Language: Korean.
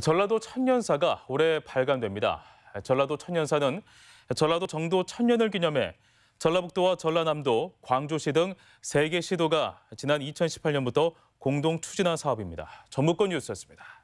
전라도 천년사가 올해 발간됩니다. 전라도 천년사는 전라도 정도 천년을 기념해 전라북도와 전라남도, 광주시 등 세 개 시도가 지난 2018년부터 공동 추진한 사업입니다. 전무권 뉴스였습니다.